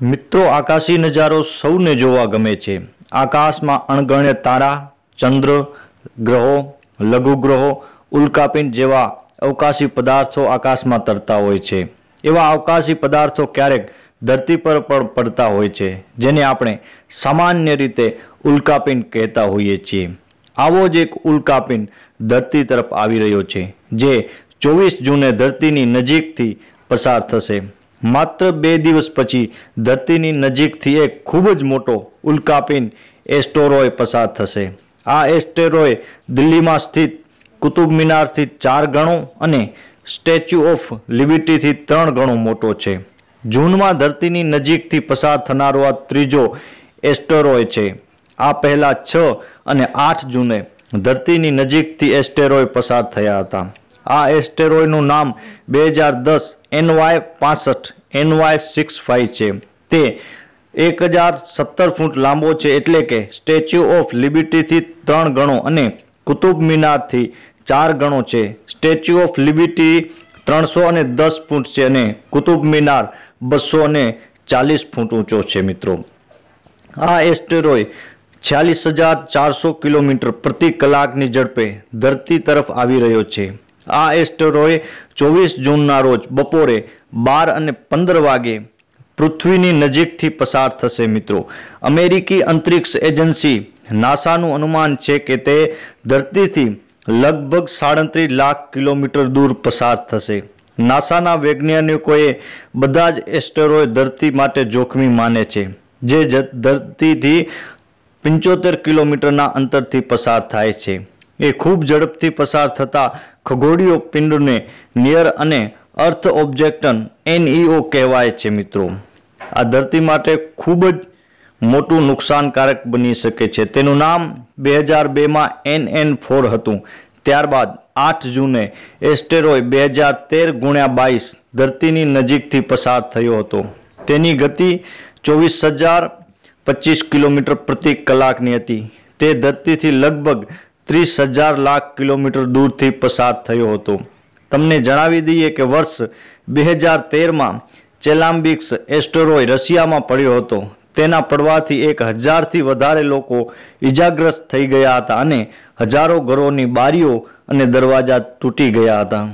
મિત્રો આકાશી નજારો સૌને જોવા ગમે છે આકાશમાં અણગણ્ય તારા ચંદ્ર ગ્રહો લઘુગ્રહો ઉલ્કાપિંડ જેવા અવકાશી પદાર્થો આકાશમાં તરતા હોય છે એવા અવકાશી પદાર્થો ક્યારેક ધરતી પર પણ પડતા હોય છે જેને આપણે સામાન્ય રીતે ઉલ્કાપિંડ કહેતા હોઈએ છીએ આવો જ એક ઉલ્કાપિંડ ધરતી તરફ આવી રહ્યો છે જે ચોવીસ જૂને ધરતીની નજીકથી પસાર થશે માત્ર બે દિવસ પછી ધરતીની નજીકથી એક ખૂબ જ મોટો ઉલ્કાપિન એસ્ટોરોય પસાર થશે આ એસ્ટેરોય દિલ્હીમાં સ્થિત કુતુબ મિનારથી ચાર ગણો અને સ્ટેચ્યુ ઓફ લિબર્ટીથી ત્રણ ગણો મોટો છે જૂનમાં ધરતીની નજીકથી પસાર થનારો આ ત્રીજો એસ્ટેરોય છે આ પહેલાં છ અને આઠ જૂને ધરતીની નજીકથી એસ્ટેરોય પસાર થયા હતા આ એસ્ટેરોઇડનું નામ બે હજાર દસ એન એનવાય પાસઠ વાય સિક્સ ફાઇવ છે તે એક હજાર સત્તર ફૂટ લાંબો છે એટલે કે સ્ટેચ્યુ ઓફ લિબર્ટીથી ત્રણ ગણો અને કુતુબ મિનારથી ચાર ગણો છે સ્ટેચ્યુ ઓફ લિબર્ટી ત્રણસો અને દસ ફૂટ છે અને કુતુબ મિનાર બસો અને ચાલીસ ફૂટ ઊંચો છે મિત્રો આ એસ્ટેરોય છ્યાલીસ હજાર ચારસો કિલોમીટર પ્રતિ કલાકની ઝડપે ધરતી તરફ આવી રહ્યો છે આ એસ્ટરોએ ચોવીસ જૂનના રોજ બપોરે બાર અને પંદર વાગે પૃથ્વીની નજીકથી પસાર થશે મિત્રો અમેરિકી અંતરિક્ષ એજન્સી નાસાનું અનુમાન છે કે તે ધરતીથી લગભગ સાડત્રીસ લાખ કિલોમીટર દૂર પસાર થશે નાસાના વૈજ્ઞાનિકોએ બધા જ એસ્ટેરોય ધરતી માટે જોખમી માને છે જે ધરતીથી પંચોતેર કિલોમીટરના અંતરથી પસાર થાય છે એ ખૂબ ઝડપથી પસાર થતા ખગોળીય પિંડને નિયર અને અર્થ ઓબ્જેક્ટન એનઈઓ e કહેવાય છે મિત્રો આ ધરતી માટે ખૂબ જ મોટું નુકસાનકારક બની શકે છે તેનું નામ બે હજાર બેમાં એન એન ફોર હતું ત્યારબાદ આઠ જૂને એસ્ટેરોય બે હજાર તેર ગુણ્યા બાવીસ ધરતીની નજીકથી પસાર થયો હતો તેની ગતિ ચોવીસ હજાર પચીસ કિલોમીટર પ્રતિ કલાકની હતી તે ધરતીથી લગભગ ત્રીસ હજાર લાખ કિલોમીટર દૂરથી પસાર થયો હતો તમને જણાવી દઈએ કે વર્ષ બે હજાર તેરમાં ચેલામ્બિક્સ એસ્ટરોય રશિયામાં પડ્યો હતો તેના પડવાથી એક હજારથી વધારે લોકો ઇજાગ્રસ્ત થઈ ગયા હતા અને હજારો ઘરોની બારીઓ અને દરવાજા તૂટી ગયા હતા